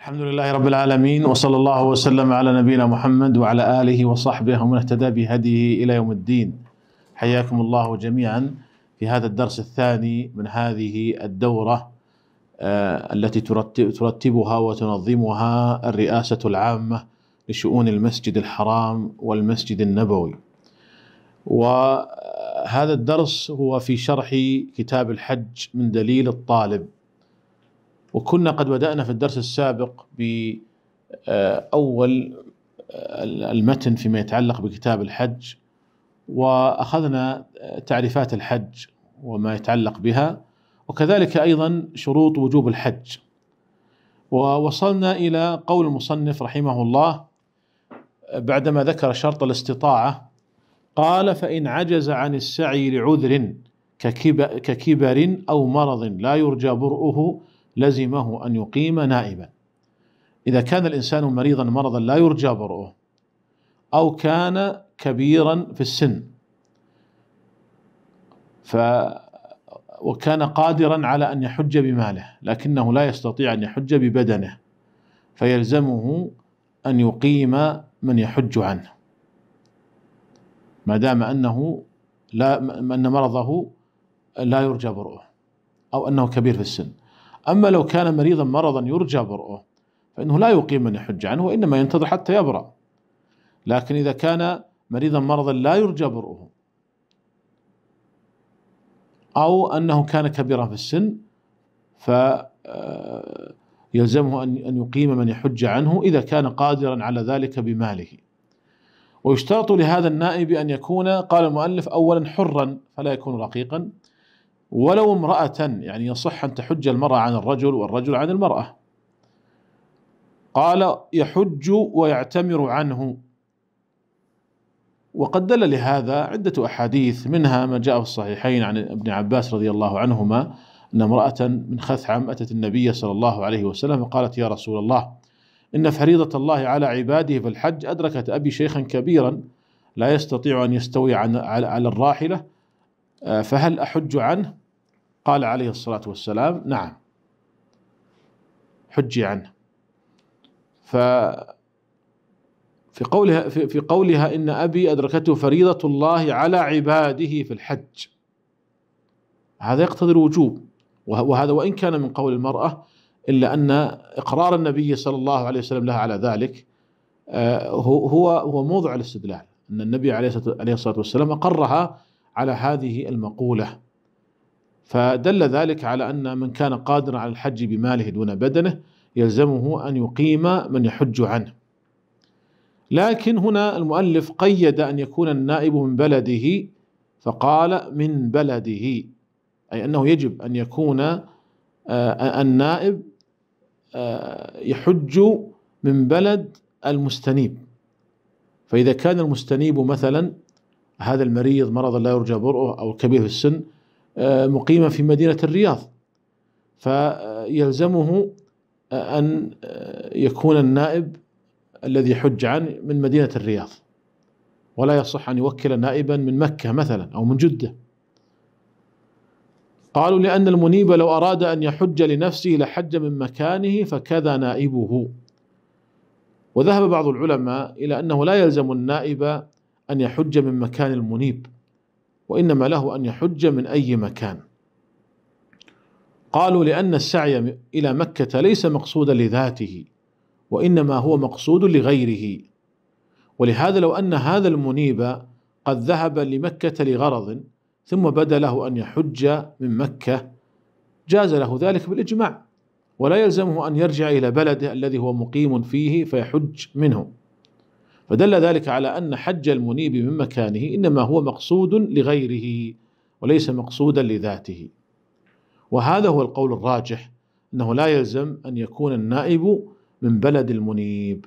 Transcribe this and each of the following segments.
الحمد لله رب العالمين وصلى الله وسلم على نبينا محمد وعلى آله وصحبه ومن اهتدى بهديه إلى يوم الدين حياكم الله جميعا في هذا الدرس الثاني من هذه الدورة آه، التي ترتبها وتنظمها الرئاسة العامة لشؤون المسجد الحرام والمسجد النبوي وهذا الدرس هو في شرح كتاب الحج من دليل الطالب وكنا قد بدأنا في الدرس السابق بأول آه، آه، المتن فيما يتعلق بكتاب الحج وأخذنا آه، تعريفات الحج وما يتعلق بها وكذلك أيضا شروط وجوب الحج ووصلنا إلى قول المصنف رحمه الله بعدما ذكر شرط الاستطاعة قال فإن عجز عن السعي لعذر ككبر أو مرض لا يرجى برؤه لزمه أن يقيم نائبا إذا كان الإنسان مريضا مرضا لا يرجى برؤه أو كان كبيرا في السن ف وكان قادرا على أن يحج بماله لكنه لا يستطيع أن يحج ببدنه فيلزمه أن يقيم من يحج عنه ما دام أنه لا أن مرضه لا يرجى برؤه أو أنه كبير في السن أما لو كان مريضا مرضا يرجى برؤه فإنه لا يقيم من يحج عنه وإنما ينتظر حتى يبرأ لكن إذا كان مريضا مرضا لا يرجى برؤه أو أنه كان كبيرا في السن فيلزمه آه، أن يقيم من يحج عنه إذا كان قادرا على ذلك بماله ويشترط لهذا النائب أن يكون قال المؤلف أولا حرا فلا يكون رقيقا ولو امرأة يعني يصح أن تحج المرأة عن الرجل والرجل عن المرأة قال يحج ويعتمر عنه وقد دل لهذا عدة أحاديث منها ما جاء في الصحيحين عن ابن عباس رضي الله عنهما أن امرأة من خثعم أتت النبي صلى الله عليه وسلم وقالت يا رسول الله إن فريضة الله على عباده في الحج أدركت أبي شيخا كبيرا لا يستطيع أن يستوي على الراحلة آه، فهل أحج عنه قال عليه الصلاة والسلام نعم حجي عنه ف في قولها في قولها ان ابي ادركته فريضه الله على عباده في الحج هذا يقتضي الوجوب وهذا وان كان من قول المراه الا ان اقرار النبي صلى الله عليه وسلم لها على ذلك آه، هو هو موضع الاستدلال ان النبي عليه الصلاه والسلام اقرها على هذه المقوله فدل ذلك على أن من كان قادرا على الحج بماله دون بدنه يلزمه أن يقيم من يحج عنه لكن هنا المؤلف قيد أن يكون النائب من بلده فقال من بلده أي أنه يجب أن يكون آه، النائب آه، يحج من بلد المستنيب فإذا كان المستنيب مثلا هذا المريض مرض لا يرجى برؤه أو كبير في السن آه، مقيما في مدينة الرياض فيلزمه آه، أن آه، يكون النائب الذي حج عنه من مدينة الرياض ولا يصح أن يوكل نائبا من مكة مثلا أو من جدة قالوا لأن المنيب لو أراد أن يحج لنفسه لحج من مكانه فكذا نائبه وذهب بعض العلماء إلى أنه لا يلزم النائب أن يحج من مكان المنيب وإنما له أن يحج من أي مكان قالوا لأن السعي إلى مكة ليس مقصودا لذاته وإنما هو مقصود لغيره ولهذا لو أن هذا المنيب قد ذهب لمكة لغرض ثم بدا له أن يحج من مكة جاز له ذلك بالإجماع ولا يلزمه أن يرجع إلى بلده الذي هو مقيم فيه فيحج منه فدل ذلك على أن حج المنيب من مكانه إنما هو مقصود لغيره وليس مقصودا لذاته وهذا هو القول الراجح أنه لا يلزم أن يكون النائب من بلد المنيب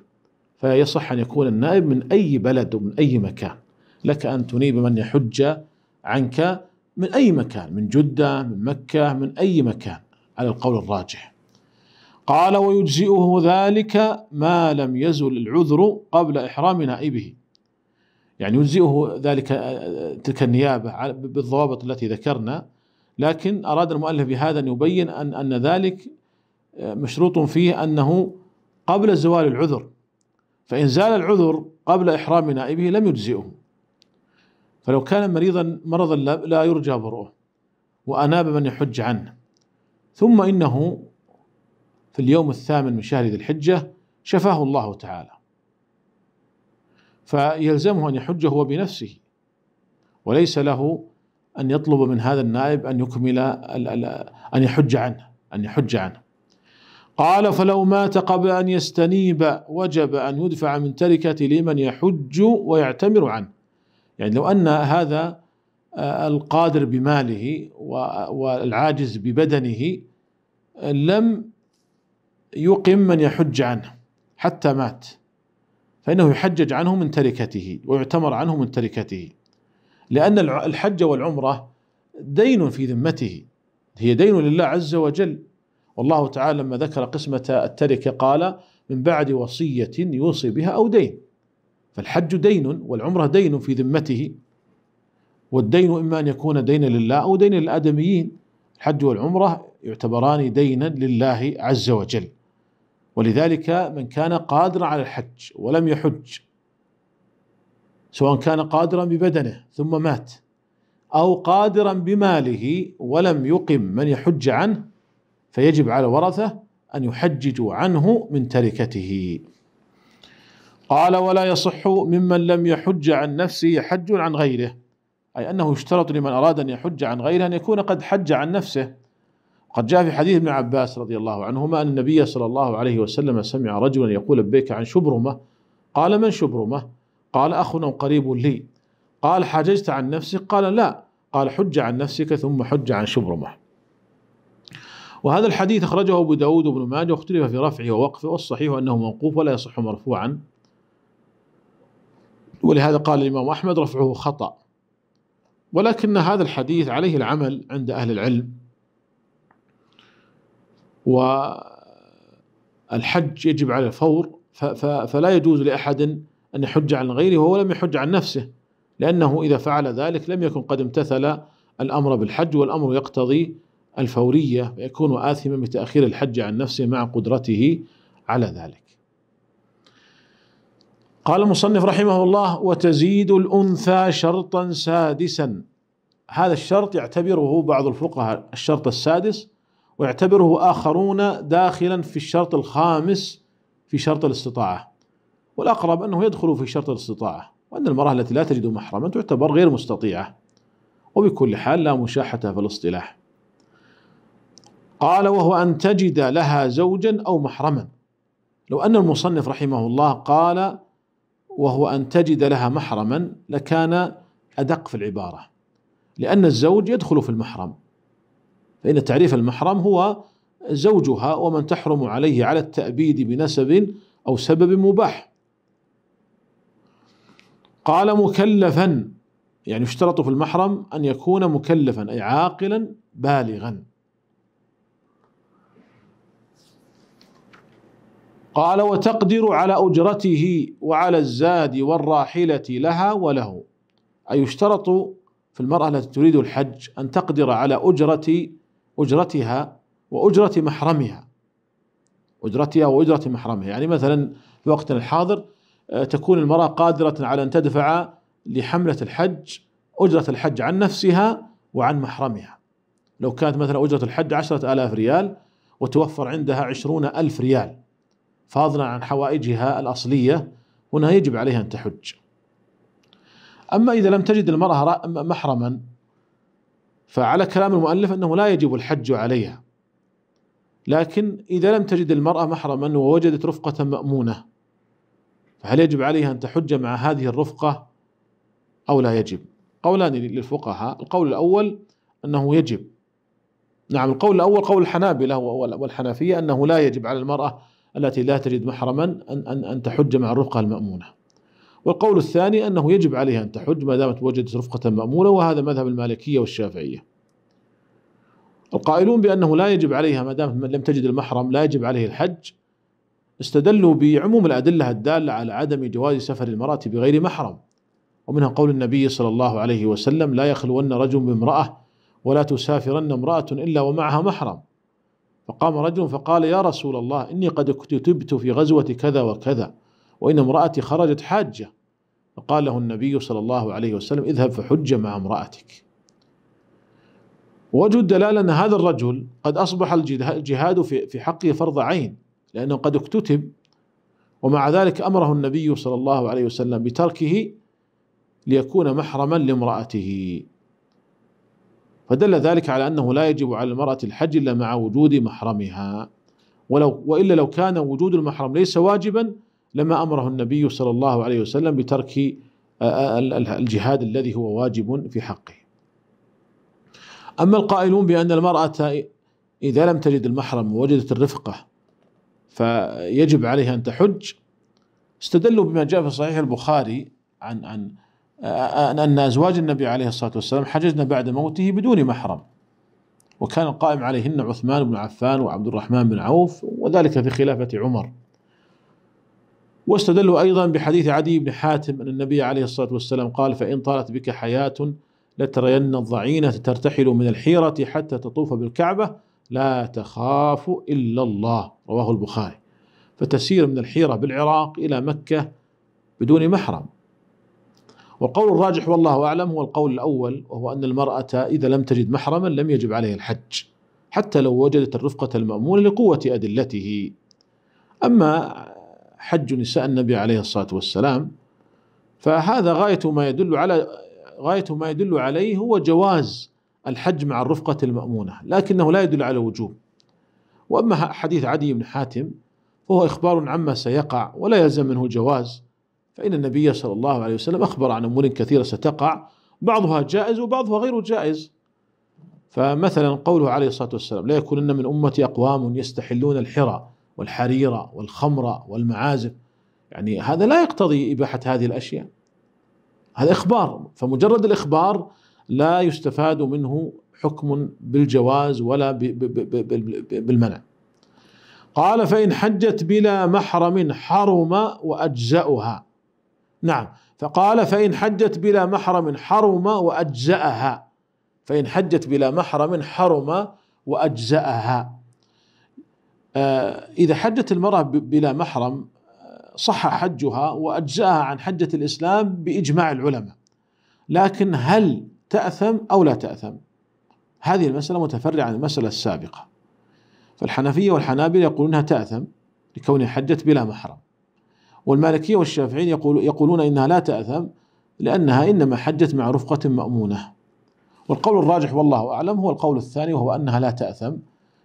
فيصح أن يكون النائب من أي بلد ومن أي مكان لك أن تنيب من يحج عنك من أي مكان من جدة من مكة من أي مكان على القول الراجح قال ويجزئه ذلك ما لم يزل العذر قبل إحرام نائبه يعني يجزئه ذلك آه، آه، تلك النيابة بالضوابط التي ذكرنا لكن أراد المؤلف بهذا أن يبين أن أن ذلك آه، مشروط فيه أنه قبل زوال العذر فإن زال العذر قبل إحرام نائبه لم يجزئه فلو كان مريضا مرضا لا يرجى برؤه وأناب من يحج عنه ثم إنه في اليوم الثامن من شهر ذي الحجة شفاه الله تعالى فيلزمه أن يحج هو بنفسه وليس له أن يطلب من هذا النائب أن يكمل أن يحج عنه أن يحج عنه قال فلو مات قبل أن يستنيب وجب أن يدفع من تركة لمن يحج ويعتمر عنه يعني لو أن هذا آه، القادر بماله والعاجز ببدنه لم يقم من يحج عنه حتى مات فإنه يحجج عنه من تركته ويعتمر عنه من تركته لأن الحج والعمرة دين في ذمته هي دين لله عز وجل والله تعالى لما ذكر قسمة التركة قال من بعد وصية يوصي بها أو دين فالحج دين والعمرة دين في ذمته والدين إما أن يكون دينا لله أو دينا للآدميين الحج والعمرة يعتبران دينا لله عز وجل ولذلك من كان قادرا على الحج ولم يحج سواء كان قادرا ببدنه ثم مات او قادرا بماله ولم يقم من يحج عنه فيجب على ورثه ان يحججوا عنه من تركته. قال ولا يصح ممن لم يحج عن نفسه حج عن غيره اي انه يشترط لمن اراد ان يحج عن غيره ان يكون قد حج عن نفسه قد جاء في حديث ابن عباس رضي الله عنهما أن النبي صلى الله عليه وسلم سمع رجلا يقول لبيك عن شبرمة قال من شبرمة قال أخ قريب لي قال حججت عن نفسك قال لا قال حج عن نفسك ثم حج عن شبرمة وهذا الحديث أخرجه أبو داود وابن ماجه واختلف في رفعه ووقفه والصحيح أنه موقوف ولا يصح مرفوعا ولهذا قال الإمام أحمد رفعه خطأ ولكن هذا الحديث عليه العمل عند أهل العلم والحج يجب على الفور فلا يجوز لأحد أن يحج عن غيره وهو لم يحج عن نفسه لأنه إذا فعل ذلك لم يكن قد امتثل الأمر بالحج والأمر يقتضي الفورية فيكون آثما بتأخير الحج عن نفسه مع قدرته على ذلك قال المصنف رحمه الله وتزيد الأنثى شرطا سادسا هذا الشرط يعتبره بعض الفقهاء الشرط السادس ويعتبره آخرون داخلا في الشرط الخامس في شرط الاستطاعة والأقرب أنه يدخل في شرط الاستطاعة وأن المرأة التي لا تجد محرما تعتبر غير مستطيعة وبكل حال لا مشاحة في الاصطلاح قال وهو أن تجد لها زوجا أو محرما لو أن المصنف رحمه الله قال وهو أن تجد لها محرما لكان أدق في العبارة لأن الزوج يدخل في المحرم فإن تعريف المحرم هو زوجها ومن تحرم عليه على التأبيد بنسب أو سبب مباح قال مكلفا يعني يشترط في المحرم أن يكون مكلفا أي عاقلا بالغا قال وتقدر على أجرته وعلى الزاد والراحلة لها وله أي يشترط في المرأة التي تريد الحج أن تقدر على أجرة أجرتها وأجرة محرمها أجرتها وأجرة محرمها يعني مثلا في وقتنا الحاضر آه، تكون المرأة قادرة على أن تدفع لحملة الحج أجرة الحج عن نفسها وعن محرمها لو كانت مثلا أجرة الحج عشرة آلاف ريال وتوفر عندها عشرون ألف ريال فاضلا عن حوائجها الأصلية هنا يجب عليها أن تحج أما إذا لم تجد المرأة محرما فعلى كلام المؤلف انه لا يجب الحج عليها لكن اذا لم تجد المراه محرما ووجدت رفقه مامونه فهل يجب عليها ان تحج مع هذه الرفقه او لا يجب؟ قولان للفقهاء، القول الاول انه يجب. نعم القول الاول قول الحنابله والحنفيه انه لا يجب على المراه التي لا تجد محرما ان ان ان تحج مع الرفقه المامونه. والقول الثاني أنه يجب عليها أن تحج ما دامت وجدت رفقة مأمونة وهذا مذهب المالكية والشافعية القائلون بأنه لا يجب عليها ما دامت لم تجد المحرم لا يجب عليه الحج استدلوا بعموم الأدلة الدالة على عدم جواز سفر المرأة بغير محرم ومنها قول النبي صلى الله عليه وسلم لا يخلون رجل بامرأة ولا تسافرن امرأة إلا ومعها محرم فقام رجل فقال يا رسول الله إني قد اكتتبت في غزوة كذا وكذا وإن امرأتي خرجت حاجة فقال له النبي صلى الله عليه وسلم اذهب فحج مع امرأتك وجد دلالة أن هذا الرجل قد أصبح الجهاد في حقه فرض عين لأنه قد اكتتب ومع ذلك أمره النبي صلى الله عليه وسلم بتركه ليكون محرما لامرأته فدل ذلك على أنه لا يجب على المرأة الحج إلا مع وجود محرمها ولو وإلا لو كان وجود المحرم ليس واجبا لما امره النبي صلى الله عليه وسلم بترك آه، آه، الجهاد الذي هو واجب في حقه. اما القائلون بان المراه اذا لم تجد المحرم ووجدت الرفقه فيجب عليها ان تحج استدلوا بما جاء في صحيح البخاري عن عن آه، أن أزواج النبي عليه الصلاة والسلام حجزن بعد موته بدون محرم وكان القائم عليهن عثمان بن عفان وعبد الرحمن بن عوف وذلك في خلافة عمر واستدلوا أيضا بحديث عدي بن حاتم أن النبي عليه الصلاة والسلام قال فإن طالت بك حياة لترين الضعينة ترتحل من الحيرة حتى تطوف بالكعبة لا تخاف إلا الله رواه البخاري فتسير من الحيرة بالعراق إلى مكة بدون محرم والقول الراجح والله أعلم هو القول الأول وهو أن المرأة إذا لم تجد محرما لم يجب عليها الحج حتى لو وجدت الرفقة المأمونة لقوة أدلته أما حج نساء النبي عليه الصلاة والسلام فهذا غاية ما يدل على غاية ما يدل عليه هو جواز الحج مع الرفقة المأمونة لكنه لا يدل على وجوب وأما حديث عدي بن حاتم فهو إخبار عما سيقع ولا يلزم منه جواز فإن النبي صلى الله عليه وسلم أخبر عن أمور كثيرة ستقع بعضها جائز وبعضها غير جائز فمثلا قوله عليه الصلاة والسلام لا يكونن من أمتي أقوام يستحلون الحرى والحريرة والخمرة والمعازف يعني هذا لا يقتضي إباحة هذه الأشياء هذا إخبار فمجرد الإخبار لا يستفاد منه حكم بالجواز ولا بالمنع قال فإن حجت بلا محرم حرم وأجزأها نعم فقال فإن حجت بلا محرم حرم وأجزأها فإن حجت بلا محرم حرم وأجزأها آه، إذا حجت المرأة بلا محرم آه، صح حجها وأجزاها عن حجة الإسلام بإجماع العلماء لكن هل تأثم أو لا تأثم هذه المسألة متفرعة عن المسألة السابقة فالحنفية والحنابلة يقولونها تأثم لكونها حجت بلا محرم والمالكية والشافعين يقولون إنها لا تأثم لأنها إنما حجت مع رفقة مأمونة والقول الراجح والله أعلم هو القول الثاني وهو أنها لا تأثم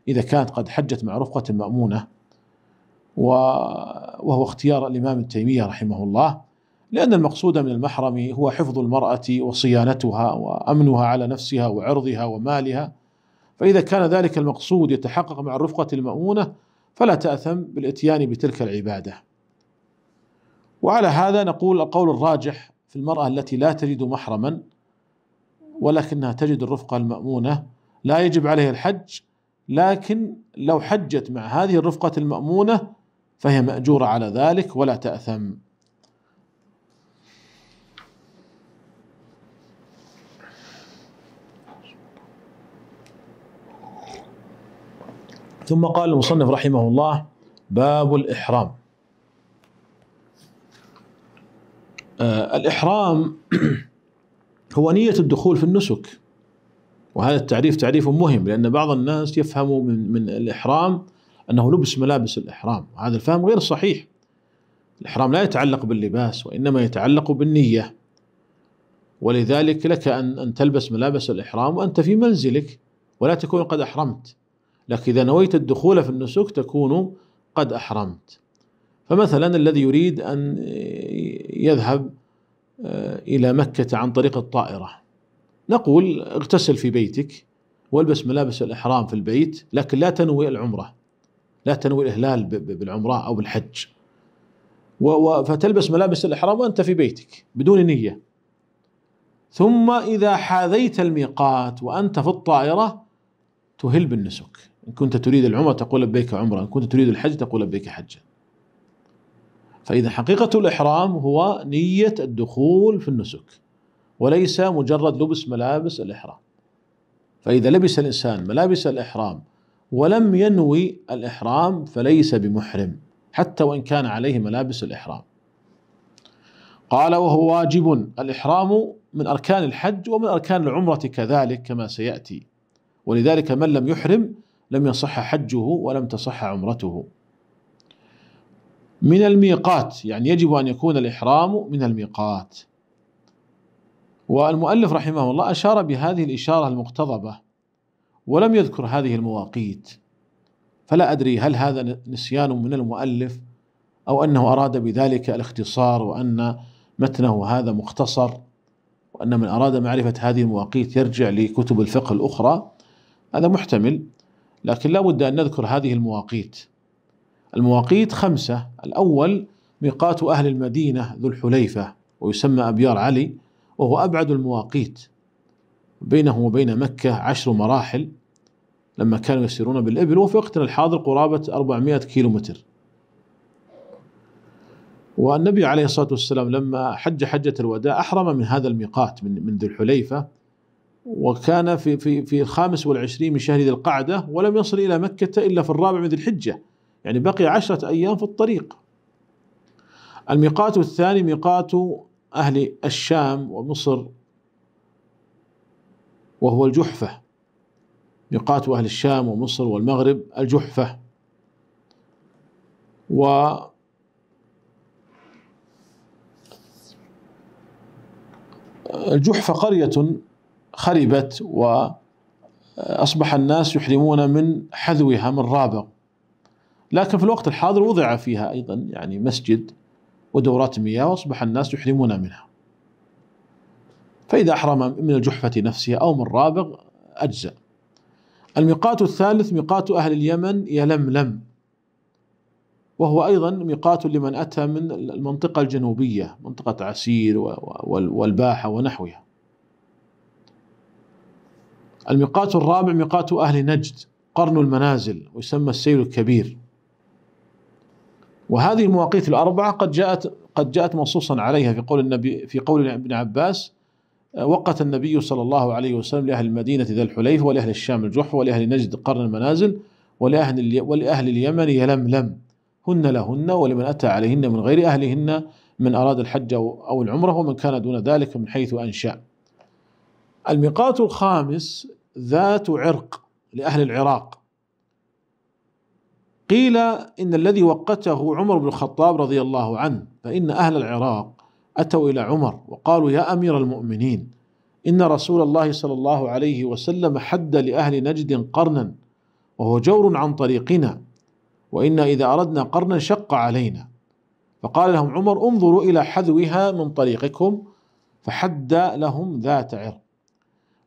إذا كانت قد حجت مع رفقة مأمونة وهو اختيار الإمام التيمية رحمه الله لأن المقصود من المحرم هو حفظ المرأة وصيانتها وأمنها على نفسها وعرضها ومالها فإذا كان ذلك المقصود يتحقق مع الرفقة المأمونة فلا تأثم بالإتيان بتلك العبادة وعلى هذا نقول القول الراجح في المرأة التي لا تجد محرما ولكنها تجد الرفقة المأمونة لا يجب عليها الحج لكن لو حجت مع هذه الرفقة المأمونة فهي مأجورة على ذلك ولا تأثم ثم قال المصنف رحمه الله باب الإحرام آه الإحرام هو نية الدخول في النسك وهذا التعريف تعريف مهم لأن بعض الناس يفهم من, من الإحرام أنه لبس ملابس الإحرام وهذا الفهم غير صحيح الإحرام لا يتعلق باللباس وإنما يتعلق بالنية ولذلك لك أن, أن تلبس ملابس الإحرام وأنت في منزلك ولا تكون قد أحرمت لكن إذا نويت الدخول في النسك تكون قد أحرمت فمثلا الذي يريد أن يذهب آه، إلى مكة عن طريق الطائرة نقول اغتسل في بيتك والبس ملابس الإحرام في البيت لكن لا تنوي العمرة لا تنوي الإهلال بالعمرة أو بالحج فتلبس ملابس الإحرام وأنت في بيتك بدون نية ثم إذا حاذيت الميقات وأنت في الطائرة تهل بالنسك إن كنت تريد العمرة تقول لبيك عمرة إن كنت تريد الحج تقول لبيك حجا فإذا حقيقة الإحرام هو نية الدخول في النسك وليس مجرد لبس ملابس الإحرام فإذا لبس الإنسان ملابس الإحرام ولم ينوي الإحرام فليس بمحرم حتى وإن كان عليه ملابس الإحرام قال وهو واجب الإحرام من أركان الحج ومن أركان العمرة كذلك كما سيأتي ولذلك من لم يحرم لم يصح حجه ولم تصح عمرته من الميقات يعني يجب أن يكون الإحرام من الميقات والمؤلف رحمه الله أشار بهذه الإشارة المقتضبة ولم يذكر هذه المواقيت فلا أدري هل هذا نسيان من المؤلف أو أنه أراد بذلك الاختصار وأن متنه هذا مختصر وأن من أراد معرفة هذه المواقيت يرجع لكتب الفقه الأخرى هذا محتمل لكن لا بد أن نذكر هذه المواقيت المواقيت خمسة الأول ميقات أهل المدينة ذو الحليفة ويسمى أبيار علي وهو أبعد المواقيت بينه وبين مكة عشر مراحل لما كانوا يسيرون بالإبل وفي وقتنا الحاضر قرابة 400 متر والنبي عليه الصلاة والسلام لما حج حجة الوداع أحرم من هذا الميقات من من ذي الحليفة وكان في في في الخامس والعشرين من شهر ذي القعدة ولم يصل إلى مكة إلا في الرابع من ذي الحجة يعني بقي عشرة أيام في الطريق الميقات الثاني ميقات أهل الشام ومصر وهو الجحفة ميقات أهل الشام ومصر والمغرب الجحفة و الجحفة قرية خربت وأصبح الناس يحرمون من حذوها من رابغ لكن في الوقت الحاضر وضع فيها أيضا يعني مسجد ودورات مياه وأصبح الناس يحرمون منها فإذا أحرم من الجحفة نفسها أو من رابغ أجزأ الميقات الثالث ميقات أهل اليمن يلملم وهو أيضا ميقات لمن أتى من المنطقة الجنوبية منطقة عسير والباحة ونحوها الميقات الرابع ميقات أهل نجد قرن المنازل ويسمى السيل الكبير وهذه المواقيت الأربعة قد جاءت قد جاءت منصوصا عليها في قول النبي في قول ابن عباس آه، وقت النبي صلى الله عليه وسلم لأهل المدينة ذا الحليف ولأهل الشام الجحف ولأهل نجد قرن المنازل ولأهل, ولأهل اليمن يلملم هن لهن ولمن أتى عليهن من غير أهلهن من أراد الحج أو العمرة ومن كان دون ذلك من حيث أنشأ الميقات الخامس ذات عرق لأهل العراق قيل إن الذي وقته عمر بن الخطاب رضي الله عنه فإن أهل العراق أتوا إلى عمر وقالوا يا أمير المؤمنين إن رسول الله صلى الله عليه وسلم حد لأهل نجد قرنا وهو جور عن طريقنا وإنا إذا أردنا قرنا شق علينا فقال لهم عمر انظروا إلى حذوها من طريقكم فحد لهم ذات عرق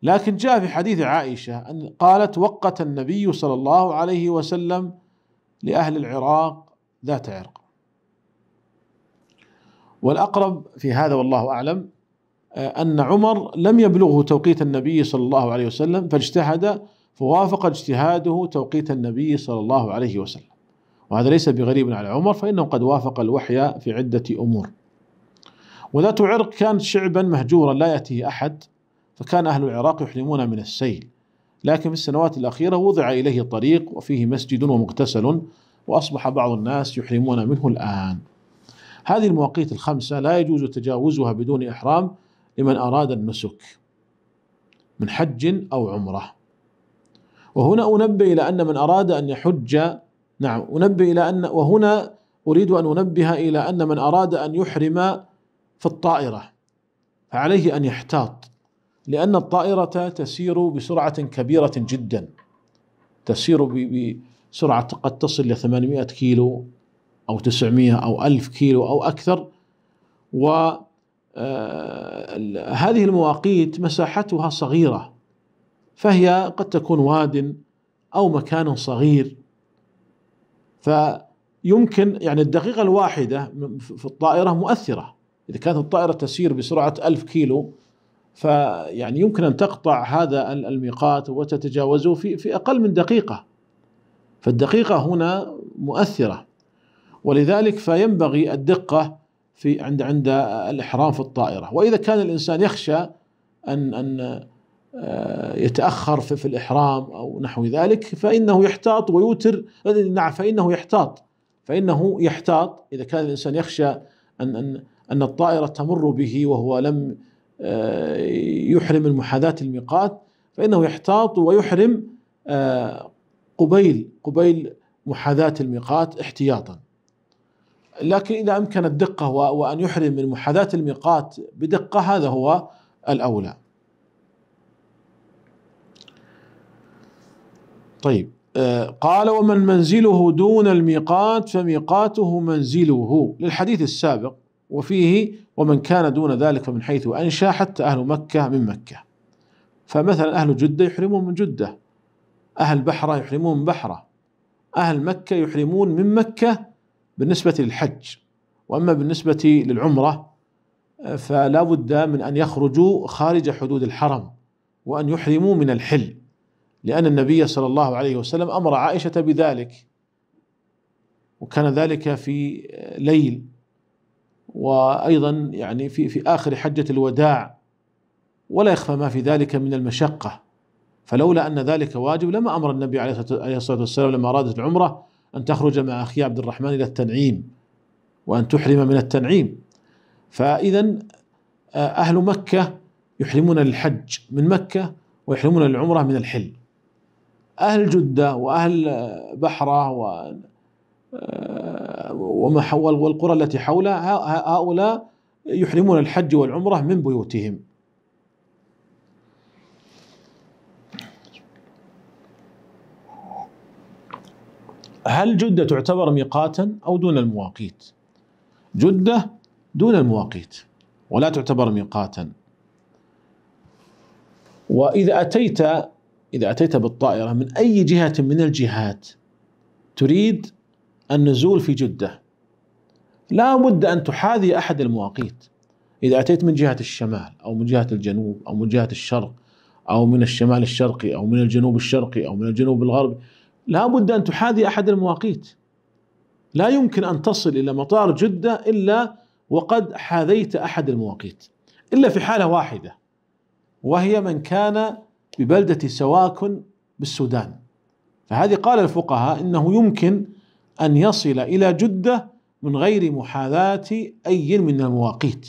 لكن جاء في حديث عائشة أن قالت وقت النبي صلى الله عليه وسلم لأهل العراق ذات عرق والأقرب في هذا والله أعلم آه، أن عمر لم يبلغه توقيت النبي صلى الله عليه وسلم فاجتهد فوافق اجتهاده توقيت النبي صلى الله عليه وسلم وهذا ليس بغريب على عمر فإنه قد وافق الوحي في عدة أمور وذات عرق كان شعبا مهجورا لا يأتيه أحد فكان أهل العراق يحرمون من السيل لكن في السنوات الأخيرة وضع إليه طريق وفيه مسجد ومغتسل وأصبح بعض الناس يحرمون منه الآن هذه المواقيت الخمسة لا يجوز تجاوزها بدون إحرام لمن أراد النسك من حج أو عمرة وهنا أنبه إلى أن من أراد أن يحج نعم أنبه إلى أن وهنا أريد أن أنبه إلى أن من أراد أن يحرم في الطائرة فعليه أن يحتاط لأن الطائرة تسير بسرعة كبيرة جدا تسير بسرعة قد تصل إلى 800 كيلو أو 900 أو 1000 كيلو أو أكثر و آه، هذه المواقيت مساحتها صغيرة فهي قد تكون واد أو مكان صغير فيمكن يعني الدقيقة الواحدة في الطائرة مؤثرة إذا كانت الطائرة تسير بسرعة ألف كيلو فيعني يمكن أن تقطع هذا الميقات وتتجاوزه في, في أقل من دقيقة فالدقيقة هنا مؤثرة ولذلك فينبغي الدقة في عند عند الإحرام في الطائرة وإذا كان الإنسان يخشى أن أن آه، يتأخر في, في الإحرام أو نحو ذلك فإنه يحتاط ويوتر نعم فإنه يحتاط فإنه يحتاط إذا كان الإنسان يخشى أن أن أن الطائرة تمر به وهو لم آه، يحرم المحاذاة الميقات فإنه يحتاط ويحرم آه، قبيل قبيل محاذاة الميقات احتياطا لكن إذا أمكن الدقة وأن يحرم من محاذاة الميقات بدقة هذا هو الأولى طيب آه، قال ومن منزله دون الميقات فميقاته منزله للحديث السابق وفيه ومن كان دون ذلك فمن حيث أنشأ حتى أهل مكة من مكة فمثلا أهل جدة يحرمون من جدة أهل بحرة يحرمون من بحرة أهل مكة يحرمون من مكة بالنسبة للحج وأما بالنسبة للعمرة فلا بد من أن يخرجوا خارج حدود الحرم وأن يحرموا من الحل لأن النبي صلى الله عليه وسلم أمر عائشة بذلك وكان ذلك في ليل وايضا يعني في في اخر حجه الوداع ولا يخفى ما في ذلك من المشقه فلولا ان ذلك واجب لما امر النبي عليه الصلاه والسلام لما ارادت العمره ان تخرج مع اخي عبد الرحمن الى التنعيم وان تحرم من التنعيم فاذا آه، اهل مكه يحرمون للحج من مكه ويحرمون للعمره من الحل أهل جدة وأهل آه، بحرة و آه، وما حول والقرى التي حولها هؤلاء يحرمون الحج والعمرة من بيوتهم هل جدة تعتبر ميقاتا أو دون المواقيت جدة دون المواقيت ولا تعتبر ميقاتا وإذا أتيت إذا أتيت بالطائرة من أي جهة من الجهات تريد النزول في جدة لا بد أن تحاذي أحد المواقيت إذا أتيت من جهة الشمال أو من جهة الجنوب أو من جهة الشرق أو من الشمال الشرقي أو من الجنوب الشرقي أو من الجنوب الغربي لا بد أن تحاذي أحد المواقيت لا يمكن أن تصل إلى مطار جدة إلا وقد حاذيت أحد المواقيت إلا في حالة واحدة وهي من كان ببلدة سواكن بالسودان فهذه قال الفقهاء إنه يمكن أن يصل إلى جدة من غير محاذاة أي من المواقيت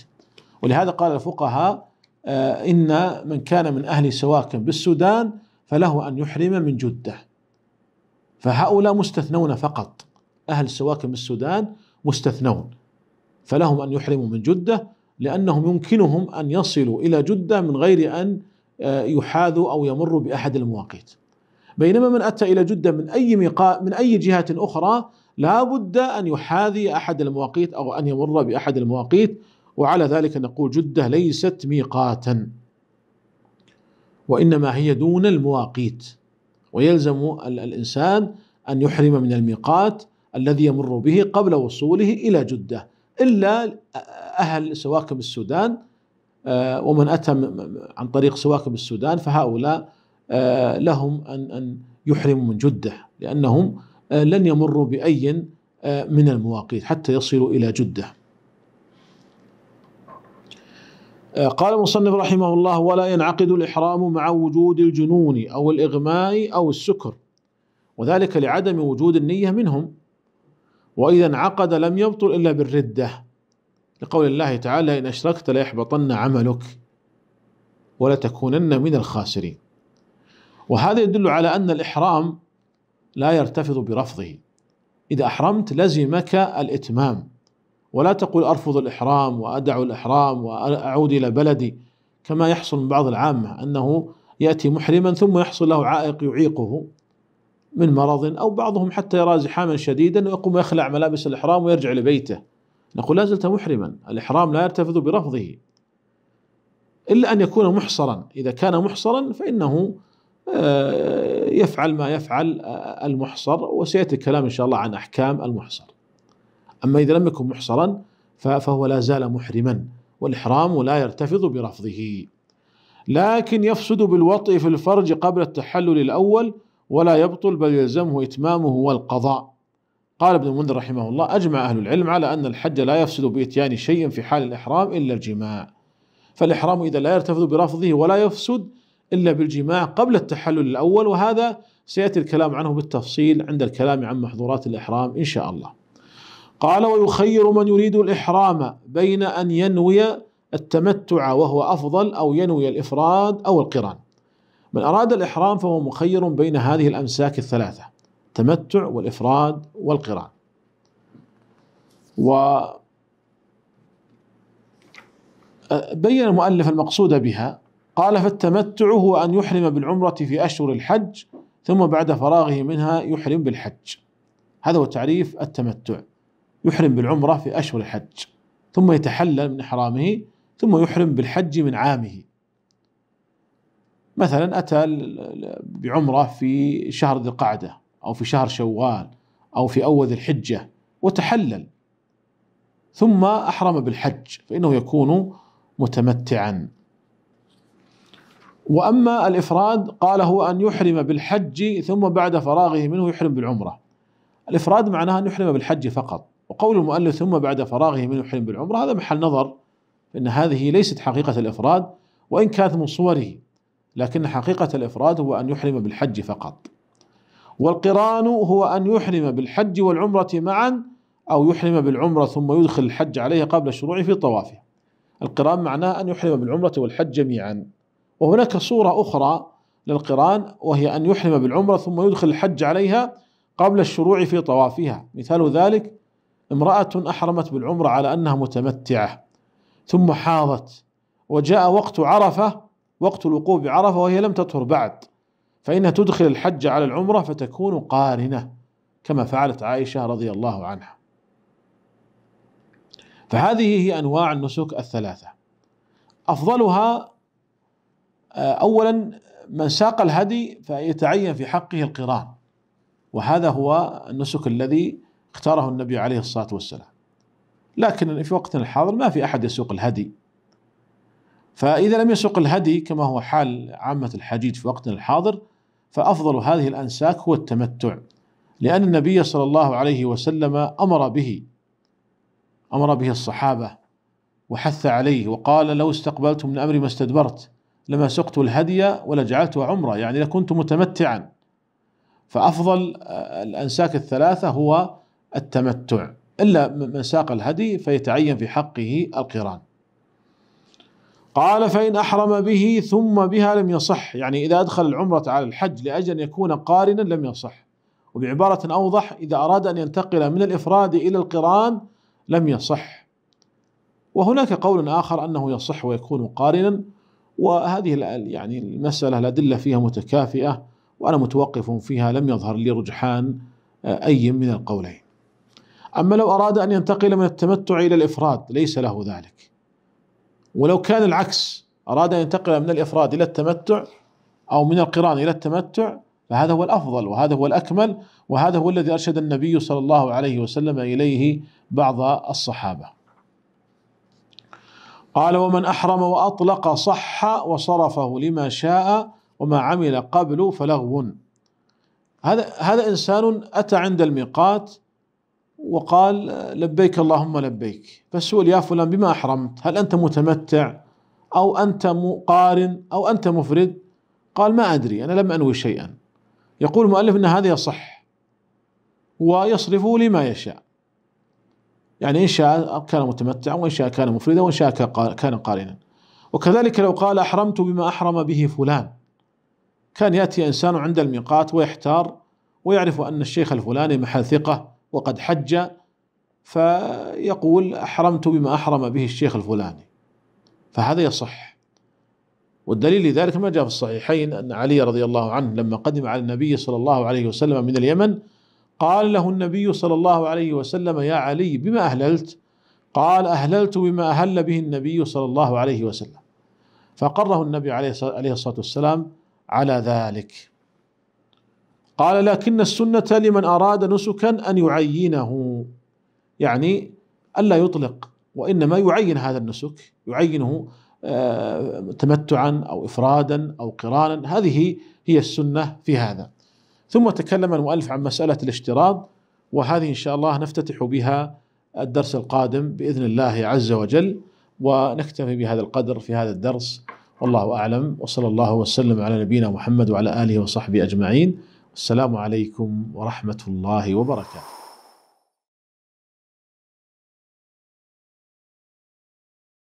ولهذا قال الفقهاء آه، إن من كان من أهل سواكن بالسودان فله أن يحرم من جدة فهؤلاء مستثنون فقط أهل سواكن بالسودان مستثنون فلهم أن يحرموا من جدة لأنهم يمكنهم أن يصلوا إلى جدة من غير أن آه، يحاذوا أو يمروا بأحد المواقيت بينما من أتى إلى جدة من أي ميقات من أي جهة أخرى لا بد أن يحاذي أحد المواقيت أو أن يمر بأحد المواقيت وعلى ذلك نقول جدة ليست ميقاتا وإنما هي دون المواقيت ويلزم الإنسان أن يحرم من الميقات الذي يمر به قبل وصوله إلى جدة إلا أهل سواكب السودان آه، ومن أتى عن طريق سواكب السودان فهؤلاء آه، لهم أن أن يحرموا من جدة لأنهم آه، لن يمروا بأي آه، من المواقيت حتى يصلوا إلى جدة قال المصنف رحمه الله ولا ينعقد الإحرام مع وجود الجنون أو الإغماء أو السكر وذلك لعدم وجود النية منهم وإذا انعقد لم يبطل إلا بالردة لقول الله تعالى إن أشركت ليحبطن عملك ولتكونن من الخاسرين وهذا يدل على أن الإحرام لا يرتفض برفضه إذا أحرمت لزمك الإتمام ولا تقول أرفض الإحرام وأدع الإحرام وأعود إلى بلدي كما يحصل من بعض العامة أنه يأتي محرما ثم يحصل له عائق يعيقه من مرض أو بعضهم حتى يرى زحاما شديدا ويقوم يخلع ملابس الإحرام ويرجع لبيته نقول لا زلت محرما الإحرام لا يرتفض برفضه إلا أن يكون محصرا إذا كان محصرا فإنه آه، يفعل ما يفعل آه، المحصر وسياتي الكلام ان شاء الله عن احكام المحصر. اما اذا لم يكن محصرا فهو لا زال محرما والاحرام لا يرتفض برفضه. لكن يفسد بالوطء في الفرج قبل التحلل الاول ولا يبطل بل يلزمه اتمامه والقضاء. قال ابن المنذر رحمه الله اجمع اهل العلم على ان الحج لا يفسد باتيان شيء في حال الاحرام الا الجماع. فالاحرام اذا لا يرتفض برفضه ولا يفسد إلا بالجماع قبل التحلل الأول وهذا سيأتي الكلام عنه بالتفصيل عند الكلام عن محظورات الإحرام إن شاء الله قال ويخير من يريد الإحرام بين أن ينوي التمتع وهو أفضل أو ينوي الإفراد أو القران من أراد الإحرام فهو مخير بين هذه الأمساك الثلاثة التمتع والإفراد والقران و بين المؤلف المقصود بها قال فالتمتع هو أن يحرم بالعمرة في أشهر الحج ثم بعد فراغه منها يحرم بالحج هذا هو تعريف التمتع يحرم بالعمرة في أشهر الحج ثم يتحلل من إحرامه ثم يحرم بالحج من عامه مثلا أتى بعمرة في شهر ذي القعدة أو في شهر شوال أو في أول ذي الحجة وتحلل ثم أحرم بالحج فإنه يكون متمتعا وأما الإفراد قال هو أن يحرم بالحج ثم بعد فراغه منه يحرم بالعمرة الإفراد معناها أن يحرم بالحج فقط وقول المؤلف ثم بعد فراغه منه يحرم بالعمرة هذا محل نظر ان هذه ليست حقيقة الإفراد وإن كانت من صوره لكن حقيقة الإفراد هو أن يحرم بالحج فقط والقران هو أن يحرم بالحج والعمرة معا أو يحرم بالعمرة ثم يدخل الحج عليه قبل الشروع في طوافه القران معناه أن يحرم بالعمرة والحج جميعا وهناك صورة أخرى للقران وهي أن يحرم بالعمرة ثم يدخل الحج عليها قبل الشروع في طوافها مثال ذلك امرأة أحرمت بالعمرة على أنها متمتعة ثم حاضت وجاء وقت عرفة وقت الوقوف بعرفة وهي لم تطهر بعد فإنها تدخل الحج على العمرة فتكون قارنة كما فعلت عائشة رضي الله عنها فهذه هي أنواع النسك الثلاثة أفضلها آه، أولا من ساق الهدي فيتعين في حقه القران وهذا هو النسك الذي اختاره النبي عليه الصلاة والسلام لكن في وقتنا الحاضر ما في أحد يسوق الهدي فإذا لم يسوق الهدي كما هو حال عامة الحجيج في وقتنا الحاضر فأفضل هذه الأنساك هو التمتع لأن النبي صلى الله عليه وسلم أمر به أمر به الصحابة وحث عليه وقال لو استقبلت من أمري ما استدبرت لما سقت الهدي ولجعلته عمرة يعني لكنت متمتعا فأفضل آه، الأنساك الثلاثة هو التمتع إلا من ساق الهدي فيتعين في حقه القران قال فإن أحرم به ثم بها لم يصح يعني إذا أدخل العمرة على الحج لأجل أن يكون قارنا لم يصح وبعبارة أوضح إذا أراد أن ينتقل من الإفراد إلى القران لم يصح وهناك قول آخر أنه يصح ويكون قارنا وهذه يعني المسألة الأدلة فيها متكافئة وأنا متوقف فيها لم يظهر لي رجحان آه، أي من القولين أما لو أراد أن ينتقل من التمتع إلى الإفراد ليس له ذلك ولو كان العكس أراد أن ينتقل من الإفراد إلى التمتع أو من القران إلى التمتع فهذا هو الأفضل وهذا هو الأكمل وهذا هو الذي أرشد النبي صلى الله عليه وسلم إليه بعض الصحابة قال ومن أحرم وأطلق صح وصرفه لما شاء وما عمل قبل فلغو هذا هذا إنسان أتى عند الميقات وقال لبيك اللهم لبيك فسئل يا فلان بما أحرمت هل أنت متمتع أو أنت مقارن أو أنت مفرد قال ما أدري أنا لم أنوي شيئا يقول المؤلف أن هذا يصح ويصرفه لما يشاء يعني إن شاء كان متمتعا وإن شاء كان مفردا وإن شاء كان قارنا وكذلك لو قال أحرمت بما أحرم به فلان كان يأتي إنسان عند الميقات ويحتار ويعرف أن الشيخ الفلاني محل ثقة وقد حج فيقول أحرمت بما أحرم به الشيخ الفلاني فهذا يصح والدليل لذلك ما جاء في الصحيحين أن علي رضي الله عنه لما قدم على النبي صلى الله عليه وسلم من اليمن قال له النبي صلى الله عليه وسلم يا علي بما أهللت قال أهللت بما أهل به النبي صلى الله عليه وسلم فقره النبي عليه الصلاة والسلام على ذلك قال لكن السنة لمن أراد نسكا أن يعينه يعني ألا يطلق وإنما يعين هذا النسك يعينه آه، تمتعا أو إفرادا أو قرانا هذه هي السنة في هذا ثم تكلم المؤلف عن مسألة الاشتراط وهذه إن شاء الله نفتتح بها الدرس القادم بإذن الله عز وجل ونكتفي بهذا القدر في هذا الدرس والله أعلم وصلى الله وسلم على نبينا محمد وعلى آله وصحبه أجمعين السلام عليكم ورحمة الله وبركاته